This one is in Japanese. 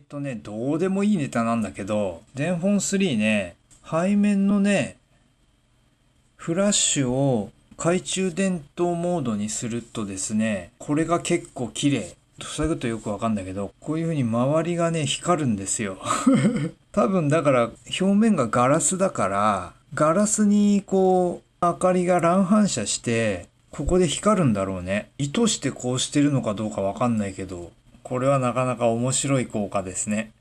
えっとね、どうでもいいネタなんだけど、全フォン3ね、背面のね、フラッシュを懐中電灯モードにするとですね、これが結構綺麗。塞ぐとよくわかんだけど、こういう風に周りがね、光るんですよ。多分だから表面がガラスだから、ガラスにこう、明かりが乱反射して、ここで光るんだろうね。意図してこうしてるのかどうかわかんないけど、これはなかなか面白い効果ですね。